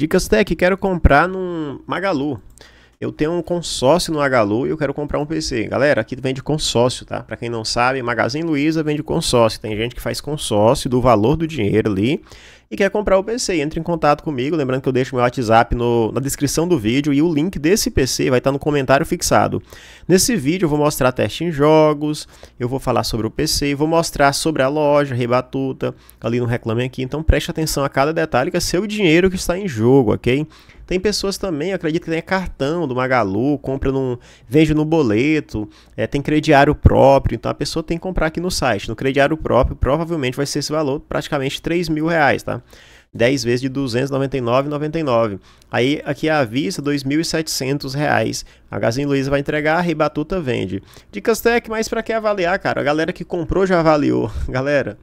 Dicas Tech, quero comprar num Magalu eu tenho um consórcio no Agalu e eu quero comprar um PC. Galera, aqui vende consórcio, tá? Para quem não sabe, Magazine Luiza vende consórcio. Tem gente que faz consórcio do valor do dinheiro ali e quer comprar o PC. Entre em contato comigo, lembrando que eu deixo meu WhatsApp no, na descrição do vídeo e o link desse PC vai estar no comentário fixado. Nesse vídeo eu vou mostrar teste em jogos, eu vou falar sobre o PC, vou mostrar sobre a loja, rebatuta, ali no reclame aqui. Então preste atenção a cada detalhe que é seu dinheiro que está em jogo, ok? Tem pessoas também, acredito que tem cartão do Magalu, compra num. vende no boleto, é, tem crediário próprio, então a pessoa tem que comprar aqui no site. No crediário próprio, provavelmente vai ser esse valor, praticamente 3 mil reais, tá? 10 vezes de 299,99. Aí aqui à vista, 2.700 reais. A Gazinha Luiza vai entregar, a Ribatuta vende. Dicas Tech, mas para que avaliar, cara? A galera que comprou já avaliou. Galera,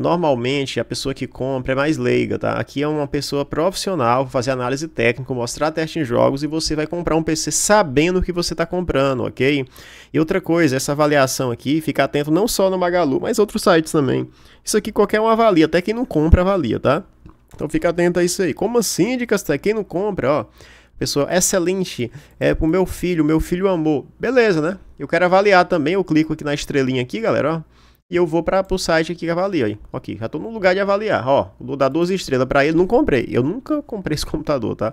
Normalmente a pessoa que compra é mais leiga, tá? Aqui é uma pessoa profissional, fazer análise técnica, mostrar teste em jogos e você vai comprar um PC sabendo o que você está comprando, ok? E outra coisa, essa avaliação aqui, fica atento não só no Magalu, mas outros sites também. Isso aqui qualquer um avalia, até quem não compra avalia, tá? Então fica atento a isso aí. Como assim, dicas? Quem não compra, ó pessoa excelente, é pro meu filho, meu filho amou. Beleza, né? Eu quero avaliar também, eu clico aqui na estrelinha aqui, galera, ó. E eu vou para o site aqui que avalia. Aí. Ok, já estou no lugar de avaliar. Ó, vou dar 12 estrelas para ele. Não comprei. Eu nunca comprei esse computador, tá?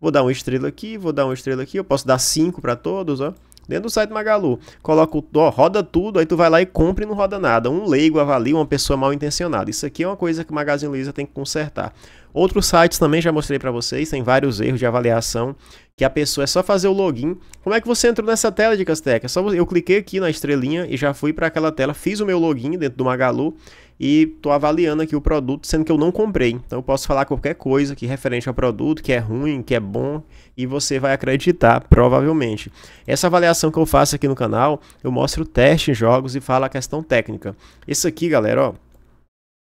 Vou dar uma estrela aqui, vou dar uma estrela aqui. Eu posso dar 5 para todos, ó dentro do site Magalu. Coloca o, ó, roda tudo, aí tu vai lá e compra e não roda nada. Um leigo avalia uma pessoa mal intencionada. Isso aqui é uma coisa que o Magazine Luiza tem que consertar. Outros sites também já mostrei para vocês, tem vários erros de avaliação que a pessoa é só fazer o login. Como é que você entrou nessa tela de Casteca? É só eu cliquei aqui na estrelinha e já fui para aquela tela, fiz o meu login dentro do Magalu e estou avaliando aqui o produto, sendo que eu não comprei. Então eu posso falar qualquer coisa que referente ao produto, que é ruim, que é bom, e você vai acreditar, provavelmente. Essa avaliação que eu faço aqui no canal, eu mostro teste em jogos e falo a questão técnica. Isso aqui, galera, ó,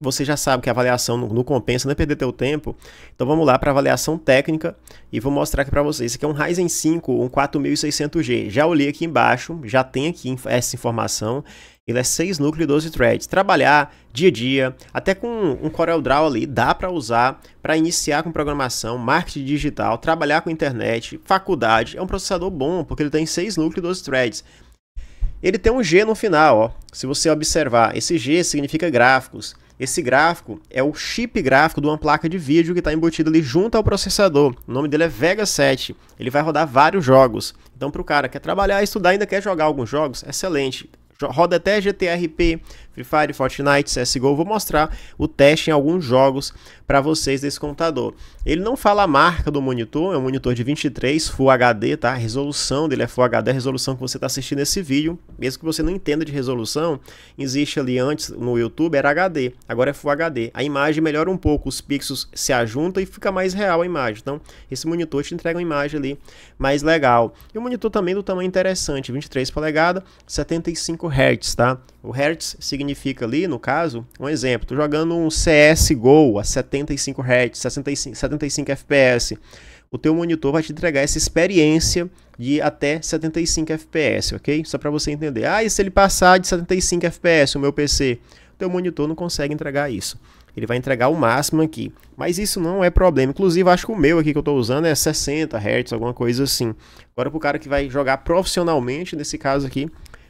você já sabe que a avaliação não, compensa, não é perder teu tempo. Então vamos lá para a avaliação técnica e vou mostrar aqui para vocês. Esse aqui é um Ryzen 5, um 4600G. Já olhei aqui embaixo, já tem aqui essa informação. Ele é 6 núcleos e 12 threads. Trabalhar dia a dia, até com um CorelDRAW ali, dá para usar para iniciar com programação, marketing digital, trabalhar com internet, faculdade. É um processador bom, porque ele tem 6 núcleos e 12 threads ele tem um G no final, ó. Se você observar, esse G significa gráficos. Esse gráfico é o chip gráfico de uma placa de vídeo que está embutido ali junto ao processador. O nome dele é Vega 7. Ele vai rodar vários jogos. Então, para o cara que quer trabalhar, estudar, ainda quer jogar alguns jogos, excelente. Roda até GTRP, Free Fire, Fortnite, CSGO, vou mostrar o teste em alguns jogos para vocês desse computador. Ele não fala a marca do monitor, é um monitor de 23 Full HD, tá? A resolução dele é Full HD, a resolução que você está assistindo esse vídeo, mesmo que você não entenda de resolução, existe ali antes no YouTube era HD, agora é Full HD. A imagem melhora um pouco, os pixels se ajuntam e fica mais real a imagem. Então, esse monitor te entrega uma imagem ali mais legal. E o monitor também do tamanho interessante, 23 polegadas, 75 Hz, tá? O Hz significa significa ali, no caso, um exemplo, tô jogando um CSGO a 75 Hz, 65, 75 FPS. O teu monitor vai te entregar essa experiência de até 75 FPS, ok? Só para você entender. Ah, e se ele passar de 75 FPS o meu PC? O teu monitor não consegue entregar isso. Ele vai entregar o máximo aqui. Mas isso não é problema. Inclusive, acho que o meu aqui que eu estou usando é 60 Hz, alguma coisa assim. Agora, para o cara que vai jogar profissionalmente, nesse caso aqui,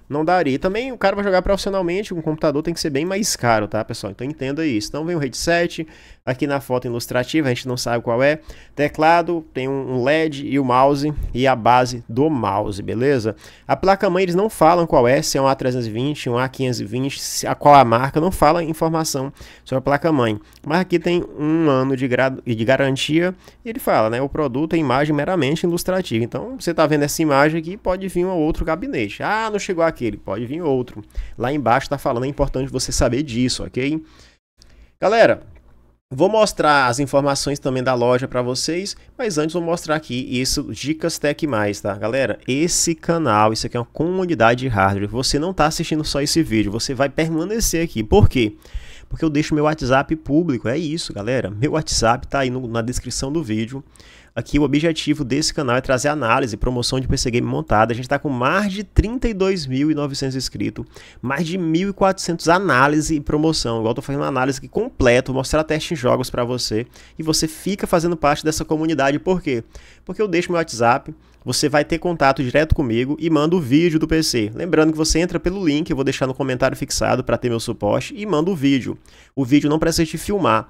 não daria. E também o cara vai jogar profissionalmente, um computador tem que ser bem mais caro, tá, pessoal? Então entenda isso. Então vem o headset, aqui na foto ilustrativa, a gente não sabe qual é. Teclado, tem um LED e o mouse e a base do mouse, beleza? A placa-mãe eles não falam qual é, se é um A320, um A520, a qual a marca, não fala informação sobre a placa-mãe. Mas aqui tem um ano de, de garantia e ele fala, né? O produto é imagem meramente ilustrativa. Então você tá vendo essa imagem aqui, pode vir um outro gabinete. Ah, não chegou aqui aquele, pode vir outro. Lá embaixo está falando, é importante você saber disso, ok? Galera, Vou mostrar as informações também da loja para vocês, mas antes vou mostrar aqui isso, Dicas Tech Mais, tá? Galera, esse canal, isso aqui é uma comunidade de hardware, você não está assistindo só esse vídeo, você vai permanecer aqui. Por quê? Porque eu deixo meu WhatsApp público, é isso, galera. Meu WhatsApp tá aí no, na descrição do vídeo. Aqui o objetivo desse canal é trazer análise e promoção de PC Game montada. A gente está com mais de 32.900 inscritos, mais de 1.400 análise e promoção. Igual estou fazendo uma análise aqui completa, vou mostrar teste em jogos para você. E você fica fazendo parte dessa comunidade, por quê? Porque eu deixo meu WhatsApp, você vai ter contato direto comigo e manda o vídeo do PC. Lembrando que você entra pelo link, eu vou deixar no comentário fixado para ter meu suporte e manda o vídeo. O vídeo não precisa te filmar.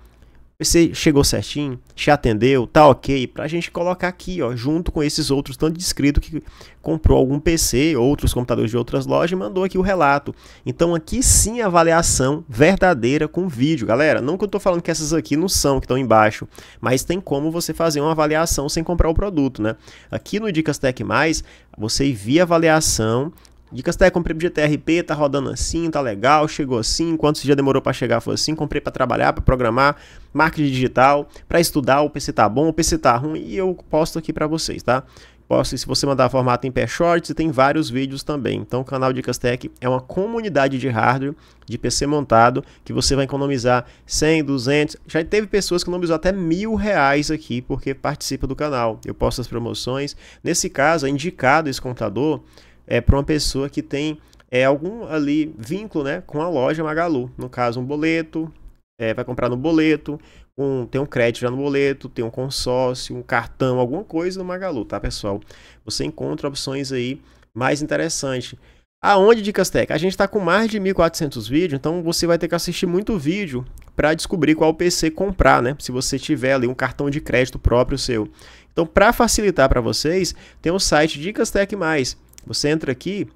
Você chegou certinho, te atendeu, tá ok, pra gente colocar aqui, ó, junto com esses outros tanto de inscrito que comprou algum PC, outros computadores de outras lojas e mandou aqui o relato. Então aqui sim avaliação verdadeira com vídeo, galera. Não que eu tô falando que essas aqui não são, que estão embaixo, mas tem como você fazer uma avaliação sem comprar o produto, né? Aqui no Dicas Tech Mais, você envia a avaliação Dicas até, tá, comprei pro GTRP, tá rodando assim, tá legal, chegou assim, quantos dias demorou para chegar foi assim, comprei para trabalhar, para programar, marketing digital, para estudar, o PC tá bom, o PC tá ruim, e eu posto aqui para vocês, tá? Posso, se você mandar formato em pé shorts, tem vários vídeos também. Então, o canal Dicas Tech é uma comunidade de hardware, de PC montado, que você vai economizar 100, 200. Já teve pessoas que economizou até mil reais aqui, porque participa do canal. Eu posto as promoções. Nesse caso, é indicado esse computador é, para uma pessoa que tem é, algum ali vínculo né, com a loja Magalu. No caso, um boleto, é, vai comprar no boleto, um, tem um crédito já no boleto, tem um consórcio, um cartão, alguma coisa no Magalu, tá, pessoal? Você encontra opções aí mais interessantes. Aonde, Dicas Tech? A gente está com mais de 1.400 vídeos, então você vai ter que assistir muito vídeo para descobrir qual PC comprar, né? Se você tiver ali um cartão de crédito próprio seu. Então, para facilitar para vocês, tem o site Dicas Tech Mais você entra aqui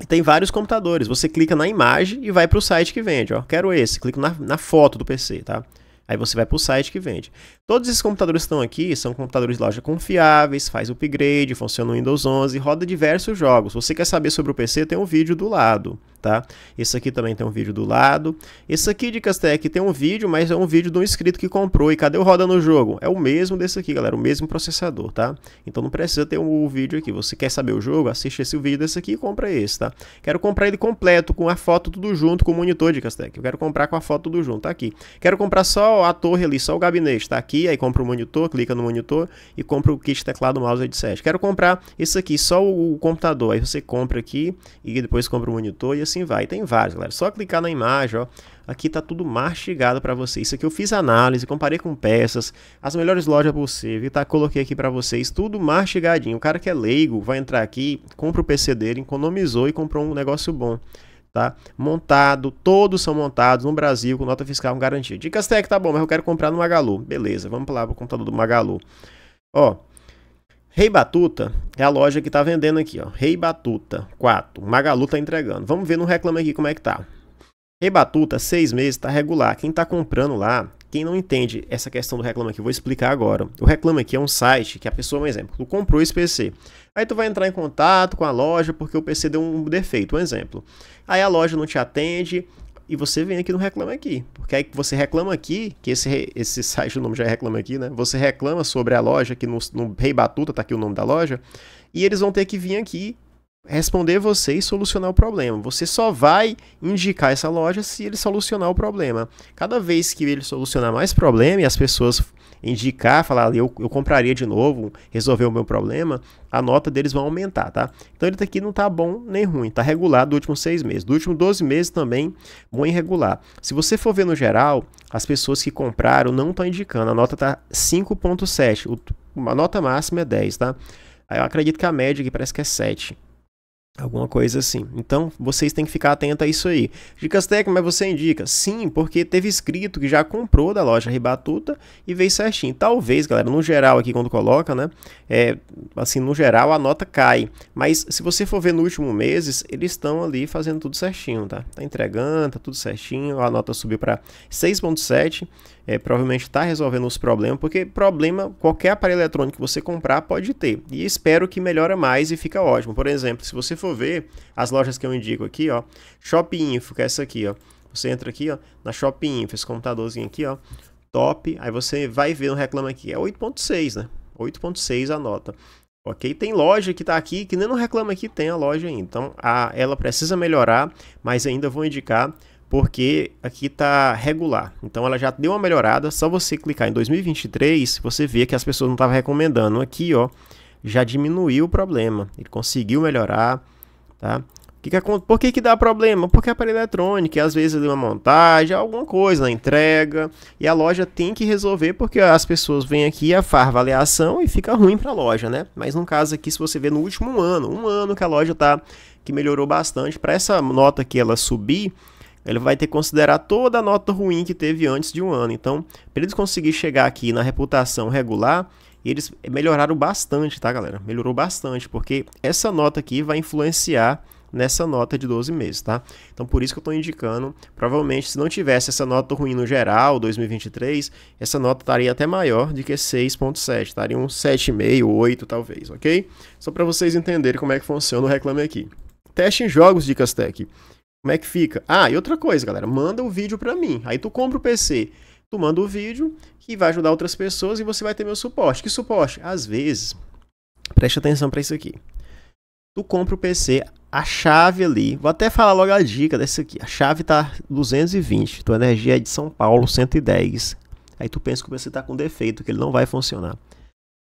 e tem vários computadores. Você clica na imagem e vai para o site que vende. Ó, quero esse. Clica na, na foto do PC, tá? Aí você vai para o site que vende. Todos esses computadores que estão aqui são computadores de loja confiáveis, faz upgrade, funciona no Windows 11, roda diversos jogos. você quer saber sobre o PC, tem um vídeo do lado tá? Esse aqui também tem um vídeo do lado. Esse aqui de Castec tem um vídeo, mas é um vídeo de um inscrito que comprou. E cadê o roda no jogo? É o mesmo desse aqui, galera, o mesmo processador, tá? Então não precisa ter o um, vídeo aqui. Você quer saber o jogo? Assiste esse vídeo desse aqui e compra esse, tá? Quero comprar ele completo, com a foto tudo junto, com o monitor de Castec. Eu quero comprar com a foto tudo junto, tá aqui. Quero comprar só a torre ali, só o gabinete, tá aqui. Aí compra o monitor, clica no monitor e compra o kit teclado, mouse, headset. Quero comprar esse aqui, só o computador. Aí você compra aqui e depois compra o monitor e assim assim vai. Tem vários, galera. Só clicar na imagem, ó. Aqui tá tudo mastigado para vocês. Isso aqui eu fiz análise, comparei com peças, as melhores lojas possíveis, tá? Coloquei aqui para vocês, tudo mastigadinho. O cara que é leigo vai entrar aqui, compra o PC dele, economizou e comprou um negócio bom. Tá? Montado, todos são montados no Brasil com nota fiscal com garantia. Dicas Tech, tá bom, mas eu quero comprar no Magalu. Beleza, vamos lá pro computador do Magalu. Ó, Rei Batuta é a loja que está vendendo aqui, ó. Rei Batuta, 4. Magalu tá entregando. Vamos ver no reclame aqui como é que tá. Rei Batuta, 6 meses, tá regular. Quem tá comprando lá, quem não entende essa questão do reclame aqui, vou explicar agora. O reclame aqui é um site que a pessoa, um exemplo, tu comprou esse PC. Aí tu vai entrar em contato com a loja porque o PC deu um defeito, um exemplo. Aí a loja não te atende, e você vem aqui no Reclama Aqui. Porque aí você reclama aqui, que esse, esse site, o nome já é Reclama Aqui, né? Você reclama sobre a loja, que no, no Rei Batuta tá aqui o nome da loja, e eles vão ter que vir aqui responder você e solucionar o problema. Você só vai indicar essa loja se ele solucionar o problema. Cada vez que ele solucionar mais problema e as pessoas indicar, falar, eu, eu compraria de novo, resolver o meu problema, a nota deles vai aumentar, tá? Então ele tá aqui não tá bom nem ruim, tá regular do último seis meses. Do último 12 meses também, bom e regular. Se você for ver no geral, as pessoas que compraram não estão indicando, a nota tá 5.7, a nota máxima é 10, tá? Eu acredito que a média aqui parece que é 7. Alguma coisa assim. Então, vocês têm que ficar atento a isso aí. Dicas técnicas, mas você indica? Sim, porque teve escrito que já comprou da loja Ribatuta e veio certinho. Talvez, galera, no geral aqui quando coloca, né? É, assim, no geral a nota cai. Mas se você for ver no último meses, eles estão ali fazendo tudo certinho, tá? Tá entregando, tá tudo certinho. A nota subiu para 6.7 é, provavelmente está resolvendo os problemas, porque problema qualquer aparelho eletrônico que você comprar pode ter. E espero que melhora mais e fica ótimo. Por exemplo, se você for ver as lojas que eu indico aqui, ó, Shop Info, que é essa aqui, ó. Você entra aqui, ó, na Shop Info, esse computadorzinho aqui, ó, top. Aí você vai ver no reclama aqui, é 8.6, né? 8.6 a nota. Ok? Tem loja que está aqui, que nem no reclama aqui tem a loja ainda. Então, a, ela precisa melhorar, mas ainda vou indicar porque aqui está regular. Então ela já deu uma melhorada, só você clicar em 2023, você vê que as pessoas não estavam recomendando. Aqui, ó, já diminuiu o problema, ele conseguiu melhorar, tá? Que que, por que, que dá problema? Porque é aparelho eletrônico, às vezes é uma montagem, alguma coisa, na entrega, e a loja tem que resolver porque as pessoas vêm aqui a far avaliação e fica ruim para a loja, né? Mas no caso aqui, se você vê no último ano, um ano que a loja tá que melhorou bastante, para essa nota que ela subir, ele vai ter que considerar toda a nota ruim que teve antes de um ano. Então, para eles conseguir chegar aqui na reputação regular, eles melhoraram bastante, tá, galera? Melhorou bastante, porque essa nota aqui vai influenciar nessa nota de 12 meses, tá? Então, por isso que eu estou indicando, provavelmente, se não tivesse essa nota ruim no geral, 2023, essa nota estaria até maior do que 6.7, estaria um 7,5, 8 talvez, ok? Só para vocês entenderem como é que funciona o Reclame Aqui. Teste em jogos, Dicas Tech. Como é que fica? Ah, e outra coisa, galera, manda o vídeo para mim. Aí tu compra o PC, tu manda o vídeo que vai ajudar outras pessoas e você vai ter meu suporte. Que suporte? Às vezes, preste atenção para isso aqui. Tu compra o PC, a chave ali, vou até falar logo a dica dessa aqui. A chave tá 220, tua energia é de São Paulo 110. Aí tu pensa que o PC tá com defeito, que ele não vai funcionar.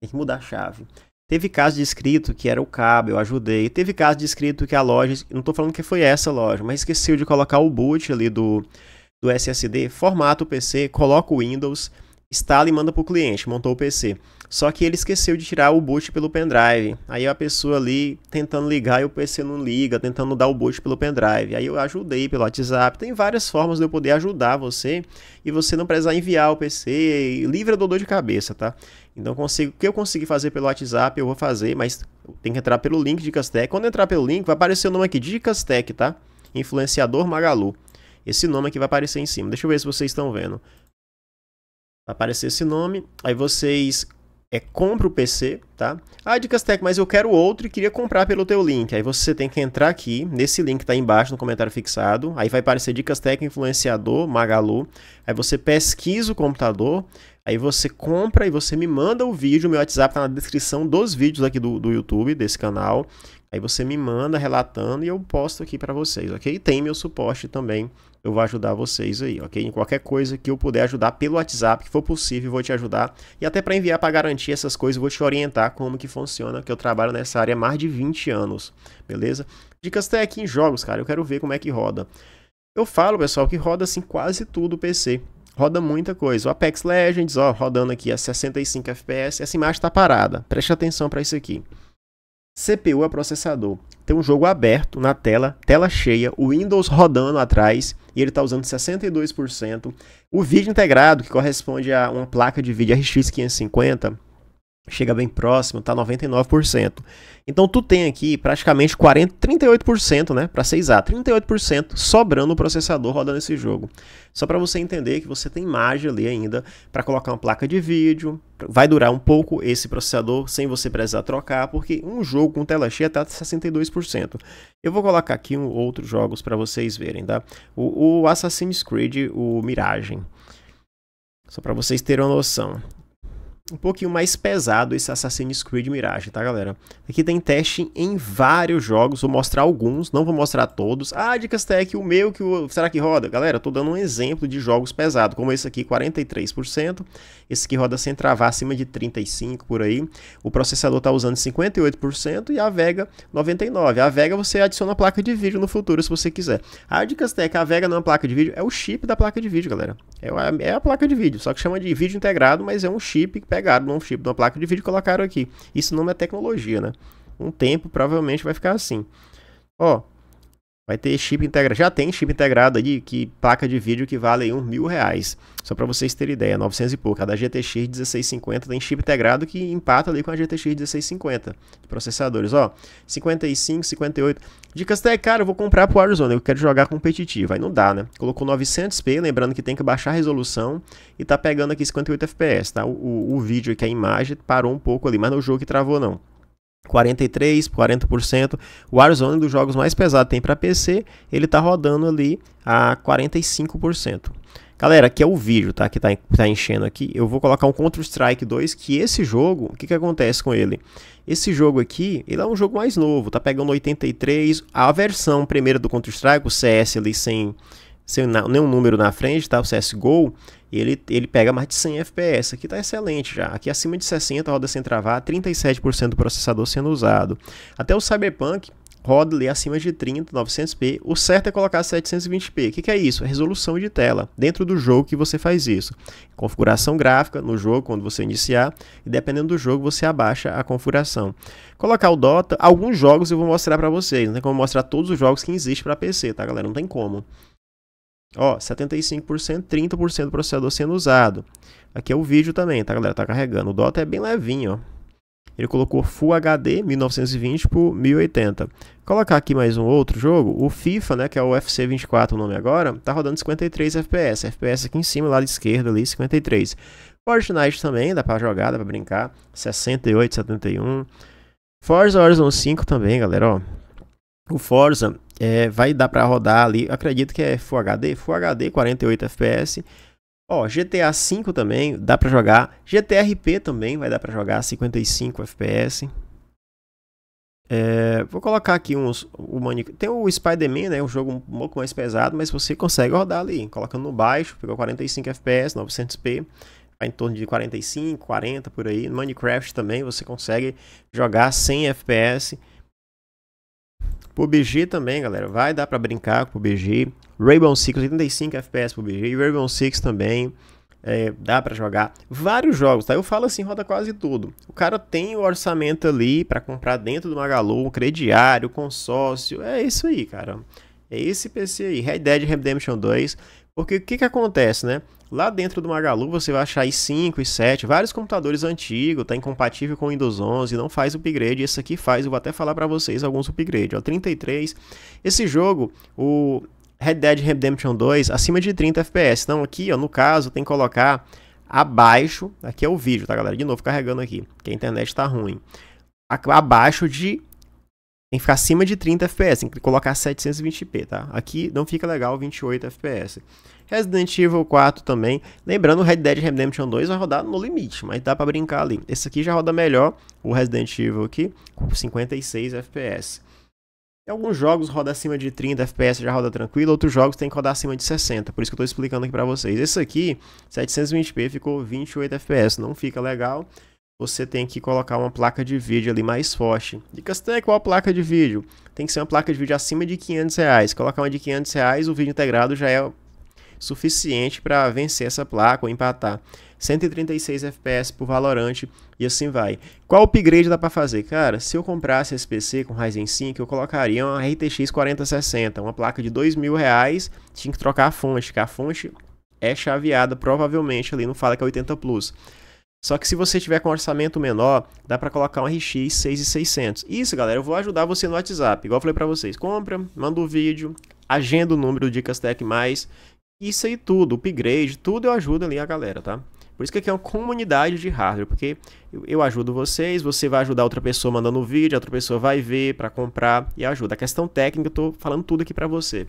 Tem que mudar a chave. Teve caso de escrito que era o cabo, eu ajudei. Teve caso de escrito que a loja, não estou falando que foi essa loja, mas esqueceu de colocar o boot ali do, do SSD, formata o PC, coloca o Windows, instala e manda para o cliente, montou o PC. Só que ele esqueceu de tirar o boot pelo pendrive. Aí a pessoa ali tentando ligar e o PC não liga, tentando dar o boot pelo pendrive. Aí eu ajudei pelo WhatsApp. Tem várias formas de eu poder ajudar você e você não precisar enviar o PC. Livra é do dor de cabeça, tá? Então consigo, o que eu consegui fazer pelo WhatsApp, eu vou fazer, mas tem que entrar pelo link Dicas Tech. Quando entrar pelo link, vai aparecer o nome aqui, Dicas Tech, tá? Influenciador Magalu. Esse nome aqui vai aparecer em cima. Deixa eu ver se vocês estão vendo. Vai aparecer esse nome. Aí vocês é compra o PC, tá? Ah, Dicas Tech, mas eu quero outro e queria comprar pelo teu link. Aí você tem que entrar aqui, nesse link que tá embaixo no comentário fixado. Aí vai aparecer Dicas Tech Influenciador Magalu. Aí você pesquisa o computador Aí você compra e você me manda o vídeo. Meu WhatsApp tá na descrição dos vídeos aqui do, do YouTube, desse canal. Aí você me manda relatando e eu posto aqui para vocês, ok? Tem meu suporte também, eu vou ajudar vocês aí, ok? Em qualquer coisa que eu puder ajudar pelo WhatsApp, que for possível, vou te ajudar. E até para enviar para garantir essas coisas, vou te orientar como que funciona, que eu trabalho nessa área há mais de 20 anos, beleza? Dicas até aqui em jogos, cara, eu quero ver como é que roda. Eu falo, pessoal, que roda assim quase tudo o PC roda muita coisa. O Apex Legends, ó, rodando aqui a 65 FPS, essa imagem está parada. Preste atenção para isso aqui. CPU é processador. Tem um jogo aberto na tela, tela cheia, o Windows rodando atrás e ele está usando 62%. O vídeo integrado, que corresponde a uma placa de vídeo RX 550, chega bem próximo, tá 99%. Então tu tem aqui praticamente 40, 38%, né, para ser exato, 38% sobrando o processador rodando esse jogo. Só para você entender que você tem margem ali ainda para colocar uma placa de vídeo, vai durar um pouco esse processador sem você precisar trocar, porque um jogo com tela cheia tá 62%. Eu vou colocar aqui um, outros jogos para vocês verem, tá? O, o Assassin's Creed, o Mirage, só para vocês terem uma noção um pouquinho mais pesado esse Assassin's Creed Mirage, tá, galera? Aqui tem teste em vários jogos, vou mostrar alguns, não vou mostrar todos. Ah, Dicas Tech, o meu, que o... será que roda? Galera, tô dando um exemplo de jogos pesados, como esse aqui, 43%. Esse aqui roda sem travar, acima de 35% por aí. O processador tá usando 58% e a Vega 99%. A Vega você adiciona a placa de vídeo no futuro, se você quiser. A Dicas Tech, a Vega não é uma placa de vídeo, é o chip da placa de vídeo, galera. É a, é a placa de vídeo, só que chama de vídeo integrado, mas é um chip que pega pegaram um chip de uma placa de vídeo e colocaram aqui. Isso não é tecnologia, né? Um tempo provavelmente vai ficar assim. Ó, Vai ter chip integrado, já tem chip integrado aí, que placa de vídeo que vale aí uns mil reais. Só para vocês terem ideia, 900 e pouco. A da GTX 1650 tem chip integrado que empata ali com a GTX 1650 de processadores. Ó, 55, 58. Dicas até, cara, eu vou comprar pro Arizona, eu quero jogar competitivo. Aí não dá, né? Colocou 900p, lembrando que tem que baixar a resolução e tá pegando aqui 58 fps, tá? O, o, o vídeo aqui, a imagem, parou um pouco ali, mas no é jogo que travou não. 43, 40%. O Warzone, dos jogos mais pesados tem para PC, ele tá rodando ali a 45%. Galera, aqui é o vídeo, tá? Que tá, tá enchendo aqui. Eu vou colocar um Counter-Strike 2, que esse jogo, o que que acontece com ele? Esse jogo aqui, ele é um jogo mais novo, tá pegando 83. A versão primeira do Counter-Strike, o CS ali sem sem nenhum número na frente, tá? O CSGO, ele, ele pega mais de 100 FPS. Aqui tá excelente já. Aqui acima de 60 roda sem travar, 37% do processador sendo usado. Até o Cyberpunk roda ali acima de 30, 900p. O certo é colocar 720p. O que, que, é isso? É resolução de tela. Dentro do jogo que você faz isso. Configuração gráfica no jogo, quando você iniciar. E dependendo do jogo, você abaixa a configuração. Colocar o Dota. Alguns jogos eu vou mostrar para vocês. Não né? tem como mostrar todos os jogos que existem para PC, tá, galera? Não tem como. Ó, 75%, 30% do processador sendo usado. Aqui é o vídeo também, tá, galera? Tá carregando. O Dota tá é bem levinho, ó. Ele colocou Full HD 1920 por 1080. Vou colocar aqui mais um outro jogo, o FIFA, né, que é o UFC 24 o nome agora, tá rodando 53 FPS. FPS aqui em cima, lado esquerdo ali, 53. Fortnite também, dá pra jogar, dá pra brincar, 68, 71. Forza Horizon 5 também, galera, ó o Forza é, vai dar para rodar ali, acredito que é Full HD, Full HD 48 FPS. Ó, GTA V também dá para jogar, GTRP também vai dar para jogar 55 FPS. É, vou colocar aqui uns. O Manic... Tem o Spider-Man, né? Um jogo um pouco mais pesado, mas você consegue rodar ali. Colocando no baixo, ficou 45 FPS, 900p. em torno de 45, 40 por aí. No Minecraft também você consegue jogar 100 FPS. PUBG também, galera, vai dar para brincar com PUBG. Rainbow Six, 85 FPS PUBG e Rainbow Six também. É, dá para jogar vários jogos, tá? Eu falo assim, roda quase tudo. O cara tem o orçamento ali para comprar dentro do Magalu, um crediário, consórcio, é isso aí, cara. É esse PC aí, Red Dead Redemption 2. Porque o que que acontece, né? Lá dentro do Magalu você vai achar i5, i7, vários computadores antigos, tá incompatível com o Windows 11, não faz upgrade, esse aqui faz, eu vou até falar para vocês alguns upgrades, ó, 33. Esse jogo, o Red Dead Redemption 2, acima de 30 FPS. Então aqui, ó, no caso, tem que colocar abaixo, aqui é o vídeo, tá galera? De novo carregando aqui, que a internet tá ruim. Abaixo de tem que ficar acima de 30 FPS, tem que colocar 720p, tá? Aqui não fica legal 28 FPS. Resident Evil 4 também. Lembrando, Red Dead Redemption 2 vai rodar no limite, mas dá pra brincar ali. Esse aqui já roda melhor, o Resident Evil aqui, com 56 FPS. Alguns jogos roda acima de 30 FPS, já roda tranquilo, outros jogos tem que rodar acima de 60, por isso que eu tô explicando aqui pra vocês. Esse aqui, 720p, ficou 28 FPS, não fica legal você tem que colocar uma placa de vídeo ali mais forte. Dicas técnicas, qual a placa de vídeo? Tem que ser uma placa de vídeo acima de 500 reais. Colocar uma de 500 reais, o vídeo integrado já é suficiente para vencer essa placa ou empatar. 136 FPS por valorante e assim vai. Qual upgrade dá para fazer? Cara, se eu comprasse esse PC com Ryzen 5, eu colocaria uma RTX 4060, uma placa de 2 mil reais, tinha que trocar a fonte, que a fonte é chaveada provavelmente ali Não Fala que é 80 Plus. Só que se você tiver com orçamento menor, dá para colocar um RX 6600. Isso, galera, eu vou ajudar você no WhatsApp. Igual eu falei para vocês, compra, manda o um vídeo, agenda o número do Dicas Tech+, mais, isso aí tudo, upgrade, tudo eu ajudo ali a galera, tá? Por isso que aqui é uma comunidade de hardware, porque eu, eu ajudo vocês, você vai ajudar outra pessoa mandando o vídeo, outra pessoa vai ver para comprar e ajuda. A questão técnica eu tô falando tudo aqui para você.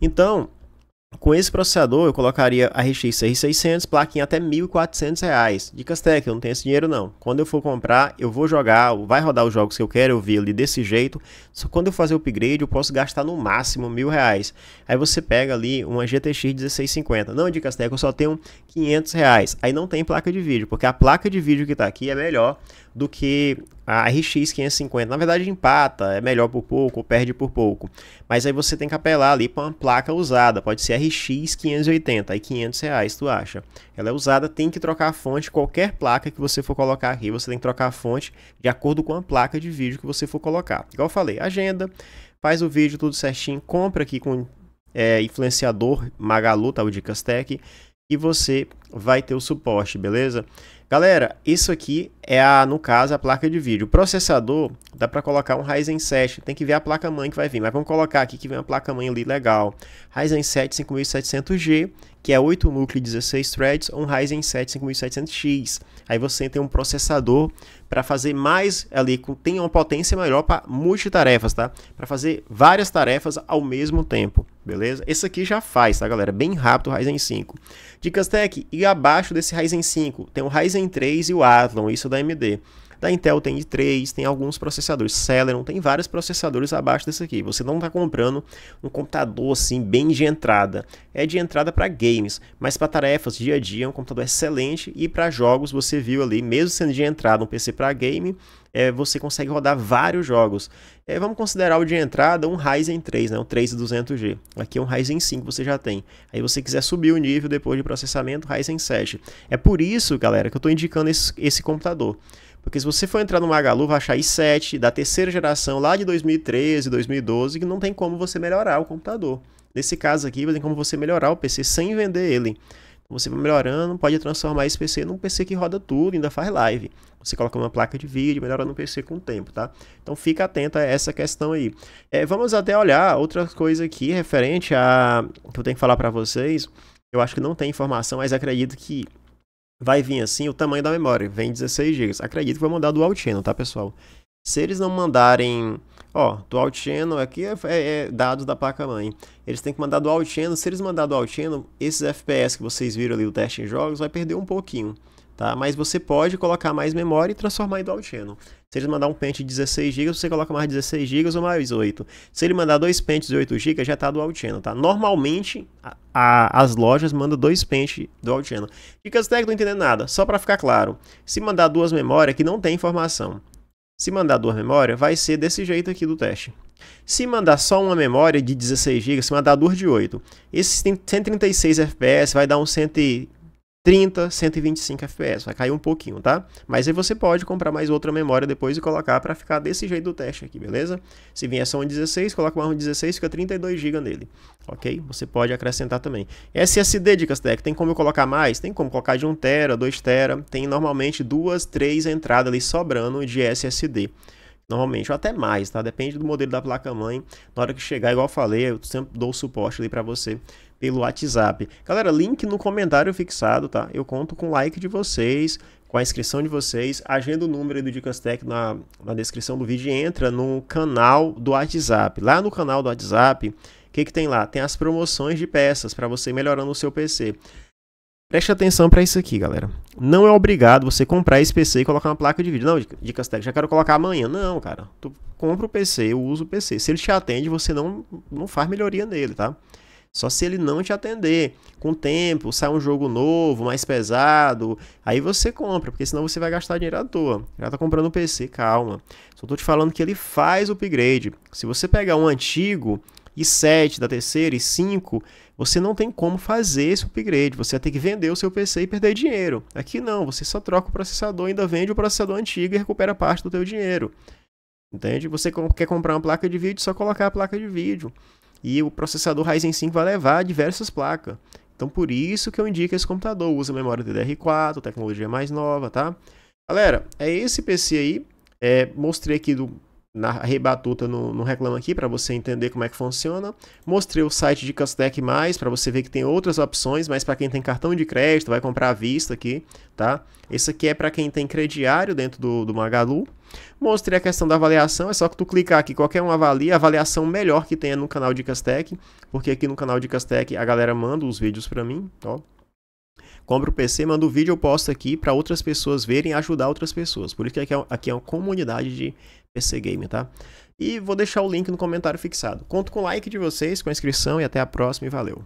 Então, com esse processador, eu colocaria a RX 6600, plaquinha até R$ 1.400. Dicas Tech, eu não tenho esse dinheiro não. Quando eu for comprar, eu vou jogar, vai rodar os jogos que eu quero, eu vi ali desse jeito. Só quando eu fazer o upgrade, eu posso gastar no máximo R$ 1.000. Aí você pega ali uma GTX 1650. Não, Dicas Tech, eu só tenho R$ 500. Aí não tem placa de vídeo, porque a placa de vídeo que está aqui é melhor do que a RX 550. Na verdade, empata, é melhor por pouco, perde por pouco. Mas aí você tem que apelar ali para uma placa usada, pode ser RX 580, aí 500 reais tu acha. Ela é usada, tem que trocar a fonte, qualquer placa que você for colocar aqui, você tem que trocar a fonte de acordo com a placa de vídeo que você for colocar. Igual eu falei, agenda, faz o vídeo tudo certinho, compra aqui com é, influenciador Magalu, tá, o Dicas Tech, e você vai ter o suporte, beleza? Galera, isso aqui é, a, no caso, a placa de vídeo. O processador, dá para colocar um Ryzen 7, tem que ver a placa-mãe que vai vir, mas vamos colocar aqui que vem uma placa-mãe ali legal. Ryzen 7 5700G que é 8 núcleos e 16 threads, um Ryzen 7 5700X. Aí você tem um processador para fazer mais ali, tem uma potência maior para multitarefas, tá? Para fazer várias tarefas ao mesmo tempo, beleza? Esse aqui já faz, tá, galera? Bem rápido o Ryzen 5. Dicas Tech, e abaixo desse Ryzen 5 tem o Ryzen 3 e o Athlon, isso da AMD. Da Intel tem i3, tem alguns processadores, Celeron, tem vários processadores abaixo desse aqui. Você não está comprando um computador assim bem de entrada. É de entrada para games, mas para tarefas dia a dia é um computador excelente e para jogos você viu ali, mesmo sendo de entrada um PC para game, é, você consegue rodar vários jogos. É, vamos considerar o de entrada um Ryzen 3, né? um 3200G. Aqui é um Ryzen 5 você já tem. Aí você quiser subir o nível depois de processamento, Ryzen 7. É por isso, galera, que eu estou indicando esse, esse computador. Porque se você for entrar no Magalu, vai achar i7 da terceira geração, lá de 2013, 2012, que não tem como você melhorar o computador. Nesse caso aqui, tem como você melhorar o PC sem vender ele. Então, você vai melhorando, pode transformar esse PC num PC que roda tudo, ainda faz live. Você coloca uma placa de vídeo, melhora no PC com o tempo, tá? Então fica atento a essa questão aí. É, vamos até olhar outra coisa aqui referente a que eu tenho que falar para vocês. Eu acho que não tem informação, mas acredito que vai vir assim o tamanho da memória, vem 16 GB. Acredito que vai mandar dual channel, tá, pessoal? Se eles não mandarem, ó, dual channel aqui é, é, é dados da placa-mãe. Eles têm que mandar dual channel. Se eles mandar dual channel, esses FPS que vocês viram ali, o teste em jogos, vai perder um pouquinho, tá? Mas você pode colocar mais memória e transformar em dual channel. Se ele mandar um pente de 16 GB, você coloca mais 16 GB ou mais 8. Se ele mandar dois pentes de 8 GB, já está dual channel, tá? Normalmente, a, a, as lojas mandam dois pentes dual channel. Dicas técnicas não entendendo nada, só para ficar claro. Se mandar duas memórias, que não tem informação. Se mandar duas memórias, vai ser desse jeito aqui do teste. Se mandar só uma memória de 16 GB, se mandar duas de 8, Esse 136 FPS vai dar um 100 30, 125 FPS, vai cair um pouquinho, tá? Mas aí você pode comprar mais outra memória depois e colocar para ficar desse jeito do teste aqui, beleza? Se vier só um 16, coloca uma 16, fica 32 GB nele, ok? Você pode acrescentar também. SSD de Castec, tem como eu colocar mais? Tem como colocar de 1 tera, 2 tera, tem normalmente duas, três entradas ali sobrando de SSD normalmente, ou até mais, tá? Depende do modelo da placa-mãe. Na hora que chegar, igual eu falei, eu sempre dou suporte ali para você pelo WhatsApp. Galera, link no comentário fixado, tá? Eu conto com o like de vocês, com a inscrição de vocês. Agenda o número do Dicas Tech na, na descrição do vídeo e entra no canal do WhatsApp. Lá no canal do WhatsApp, o que, que tem lá? Tem as promoções de peças para você melhorando o seu PC. Preste atenção para isso aqui, galera. Não é obrigado você comprar esse PC e colocar uma placa de vídeo. Não, Dicas Tech, já quero colocar amanhã. Não, cara. Tu compra o PC, eu uso o PC. Se ele te atende, você não, não faz melhoria nele, tá? Só se ele não te atender. Com o tempo, sai um jogo novo, mais pesado, aí você compra, porque senão você vai gastar dinheiro à toa. Já tá comprando um PC, calma. Só tô te falando que ele faz o upgrade. Se você pegar um antigo, e 7 da terceira e 5, você não tem como fazer esse upgrade. Você vai ter que vender o seu PC e perder dinheiro. Aqui não, você só troca o processador, ainda vende o processador antigo e recupera parte do teu dinheiro. Entende? Você quer comprar uma placa de vídeo, só colocar a placa de vídeo e o processador Ryzen 5 vai levar diversas placas. Então por isso que eu indico esse computador, usa memória DDR4, tecnologia mais nova, tá? Galera, é esse PC aí, é, mostrei aqui do na Rebatuta no, no Reclama Aqui para você entender como é que funciona. Mostrei o site de Castec mais para você ver que tem outras opções, mas para quem tem cartão de crédito, vai comprar à vista aqui, tá? Esse aqui é para quem tem crediário dentro do, do Magalu. Mostrei a questão da avaliação, é só que tu clicar aqui, qualquer um avalia, a avaliação melhor que tenha no canal de Castec, porque aqui no canal de Castec a galera manda os vídeos para mim, ó. Compra o PC, manda o vídeo, eu posto aqui para outras pessoas verem e ajudar outras pessoas. Por isso que aqui é, é uma comunidade de PC Game, tá? E vou deixar o link no comentário fixado. Conto com o like de vocês, com a inscrição e até a próxima e valeu!